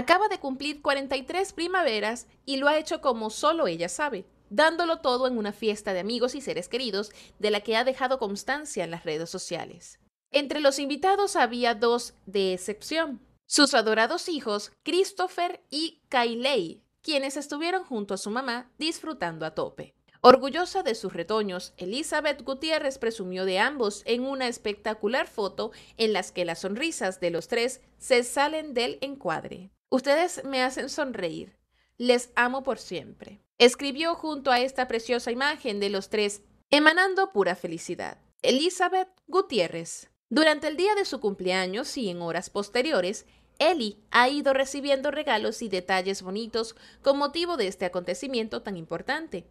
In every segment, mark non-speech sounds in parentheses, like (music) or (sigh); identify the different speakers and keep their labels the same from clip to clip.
Speaker 1: Acaba de cumplir 43 primaveras y lo ha hecho como solo ella sabe, dándolo todo en una fiesta de amigos y seres queridos de la que ha dejado constancia en las redes sociales. Entre los invitados había dos de excepción, sus adorados hijos, Christopher y Kylie, quienes estuvieron junto a su mamá disfrutando a tope. Orgullosa de sus retoños, Elizabeth Gutiérrez presumió de ambos en una espectacular foto en las que las sonrisas de los tres se salen del encuadre. Ustedes me hacen sonreír. Les amo por siempre. Escribió junto a esta preciosa imagen de los tres, emanando pura felicidad. Elizabeth Gutiérrez. Durante el día de su cumpleaños y en horas posteriores, Eli ha ido recibiendo regalos y detalles bonitos con motivo de este acontecimiento tan importante.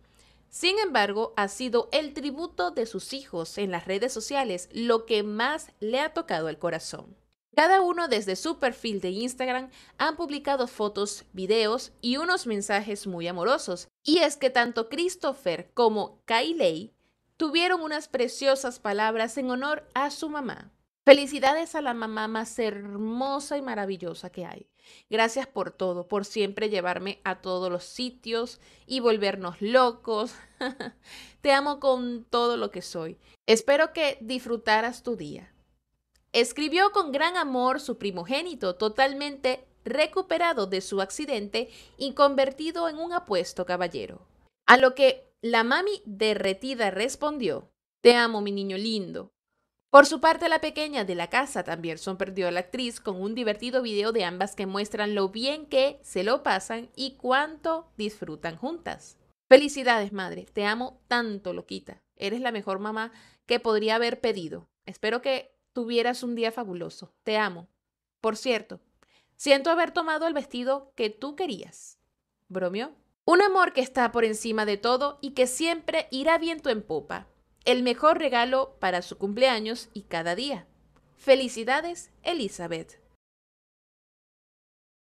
Speaker 1: Sin embargo, ha sido el tributo de sus hijos en las redes sociales lo que más le ha tocado el corazón. Cada uno desde su perfil de Instagram han publicado fotos, videos y unos mensajes muy amorosos. Y es que tanto Christopher como Kylie tuvieron unas preciosas palabras en honor a su mamá. Felicidades a la mamá más hermosa y maravillosa que hay. Gracias por todo, por siempre llevarme a todos los sitios y volvernos locos. (laughs) Te amo con todo lo que soy. Espero que disfrutaras tu día. Escribió con gran amor su primogénito, totalmente recuperado de su accidente y convertido en un apuesto caballero. A lo que la mami derretida respondió, Te amo, mi niño lindo. Por su parte, la pequeña de la casa también sorprendió a la actriz con un divertido video de ambas que muestran lo bien que se lo pasan y cuánto disfrutan juntas. Felicidades, madre. Te amo tanto, loquita. Eres la mejor mamá que podría haber pedido. Espero que tuvieras un día fabuloso. Te amo. Por cierto, siento haber tomado el vestido que tú querías. Bromeó. Un amor que está por encima de todo y que siempre irá viento en popa. El mejor regalo para su cumpleaños y cada día. Felicidades, Elizabeth.